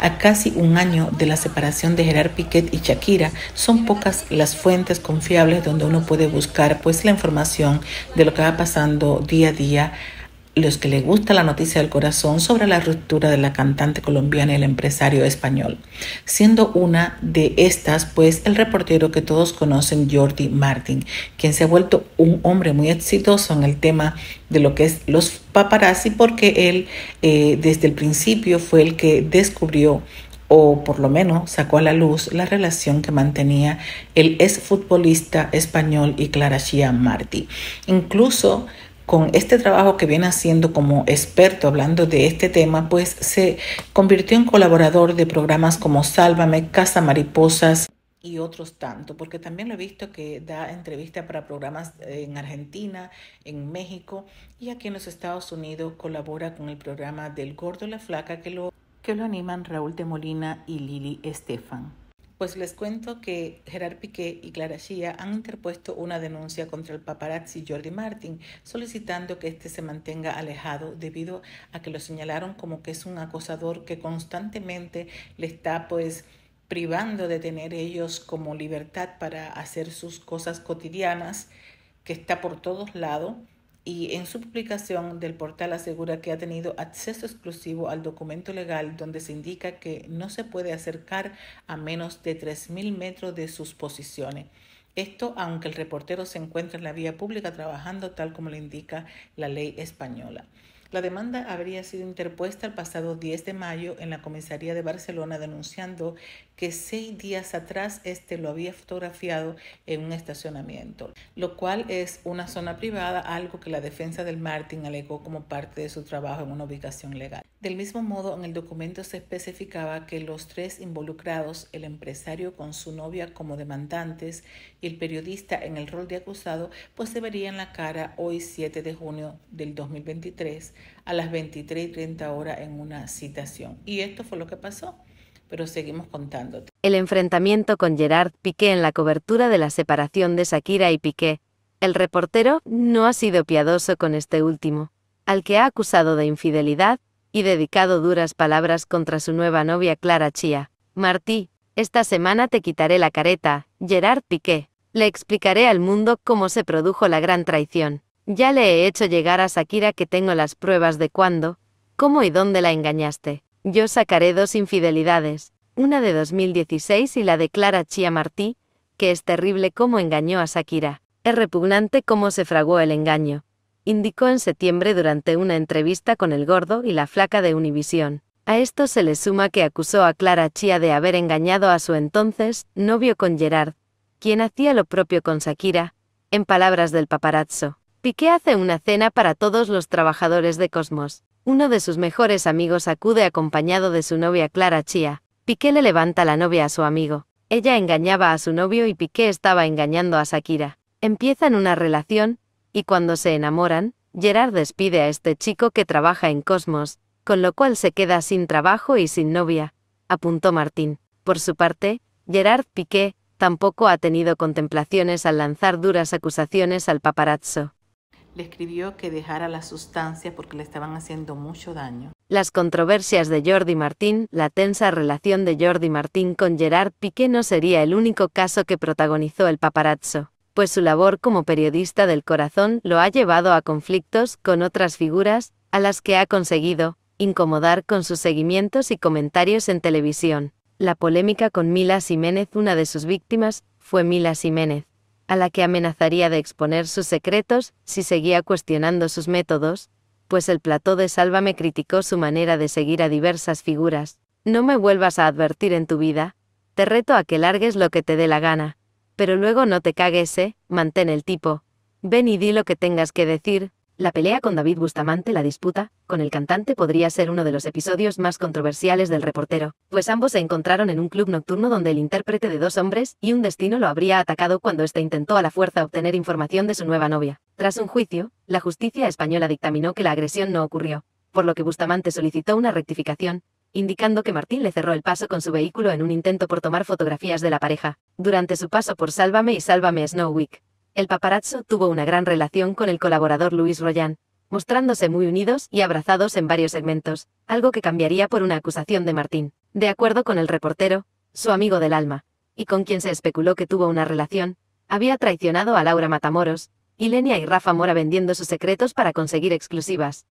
A casi un año de la separación de Gerard Piquet y Shakira, son pocas las fuentes confiables donde uno puede buscar pues la información de lo que va pasando día a día los que le gusta la noticia del corazón sobre la ruptura de la cantante colombiana y el empresario español, siendo una de estas pues el reportero que todos conocen Jordi Martín, quien se ha vuelto un hombre muy exitoso en el tema de lo que es los paparazzi porque él eh, desde el principio fue el que descubrió o por lo menos sacó a la luz la relación que mantenía el exfutbolista español y Clara Chia Martí. Incluso con este trabajo que viene haciendo como experto hablando de este tema, pues se convirtió en colaborador de programas como Sálvame, Casa Mariposas, y otros tanto, porque también lo he visto que da entrevistas para programas en Argentina, en México y aquí en los Estados Unidos colabora con el programa del Gordo y la Flaca que lo, que lo animan Raúl de Molina y Lili Estefan. Pues les cuento que Gerard Piqué y Clara Shia han interpuesto una denuncia contra el paparazzi Jordi Martin, solicitando que éste se mantenga alejado debido a que lo señalaron como que es un acosador que constantemente le está pues privando de tener ellos como libertad para hacer sus cosas cotidianas, que está por todos lados y en su publicación del portal asegura que ha tenido acceso exclusivo al documento legal donde se indica que no se puede acercar a menos de 3.000 metros de sus posiciones. Esto aunque el reportero se encuentra en la vía pública trabajando tal como le indica la ley española. La demanda habría sido interpuesta el pasado 10 de mayo en la comisaría de Barcelona denunciando que seis días atrás este lo había fotografiado en un estacionamiento, lo cual es una zona privada, algo que la defensa del Martin alegó como parte de su trabajo en una ubicación legal. Del mismo modo, en el documento se especificaba que los tres involucrados, el empresario con su novia como demandantes y el periodista en el rol de acusado, pues se verían la cara hoy 7 de junio del 2023 a las 23 y horas en una citación. Y esto fue lo que pasó pero seguimos contándote. El enfrentamiento con Gerard Piqué en la cobertura de la separación de Shakira y Piqué. El reportero no ha sido piadoso con este último, al que ha acusado de infidelidad y dedicado duras palabras contra su nueva novia Clara Chía. Martí, esta semana te quitaré la careta, Gerard Piqué. Le explicaré al mundo cómo se produjo la gran traición. Ya le he hecho llegar a Shakira que tengo las pruebas de cuándo, cómo y dónde la engañaste. Yo sacaré dos infidelidades, una de 2016 y la de Clara Chia Martí, que es terrible cómo engañó a Shakira. Es repugnante cómo se fraguó el engaño, indicó en septiembre durante una entrevista con El Gordo y la Flaca de Univisión. A esto se le suma que acusó a Clara Chia de haber engañado a su entonces novio con Gerard, quien hacía lo propio con Shakira, en palabras del paparazzo. Piqué hace una cena para todos los trabajadores de Cosmos. Uno de sus mejores amigos acude acompañado de su novia Clara Chia. Piqué le levanta la novia a su amigo. Ella engañaba a su novio y Piqué estaba engañando a Shakira. Empiezan una relación, y cuando se enamoran, Gerard despide a este chico que trabaja en Cosmos, con lo cual se queda sin trabajo y sin novia, apuntó Martín. Por su parte, Gerard Piqué tampoco ha tenido contemplaciones al lanzar duras acusaciones al paparazzo le escribió que dejara la sustancia porque le estaban haciendo mucho daño. Las controversias de Jordi Martín, la tensa relación de Jordi Martín con Gerard Piqué no sería el único caso que protagonizó el paparazzo, pues su labor como periodista del corazón lo ha llevado a conflictos con otras figuras, a las que ha conseguido incomodar con sus seguimientos y comentarios en televisión. La polémica con Mila Jiménez, una de sus víctimas, fue Mila Jiménez a la que amenazaría de exponer sus secretos si seguía cuestionando sus métodos, pues el plató de Salva me criticó su manera de seguir a diversas figuras. No me vuelvas a advertir en tu vida, te reto a que largues lo que te dé la gana, pero luego no te cagues, eh, mantén el tipo. Ven y di lo que tengas que decir, la pelea con David Bustamante, la disputa, con el cantante podría ser uno de los episodios más controversiales del reportero, pues ambos se encontraron en un club nocturno donde el intérprete de dos hombres y un destino lo habría atacado cuando éste intentó a la fuerza obtener información de su nueva novia. Tras un juicio, la justicia española dictaminó que la agresión no ocurrió, por lo que Bustamante solicitó una rectificación, indicando que Martín le cerró el paso con su vehículo en un intento por tomar fotografías de la pareja, durante su paso por Sálvame y Sálvame Snow Week el paparazzo tuvo una gran relación con el colaborador Luis Rollán, mostrándose muy unidos y abrazados en varios segmentos, algo que cambiaría por una acusación de Martín. De acuerdo con el reportero, su amigo del alma, y con quien se especuló que tuvo una relación, había traicionado a Laura Matamoros, y Lenia y Rafa Mora vendiendo sus secretos para conseguir exclusivas.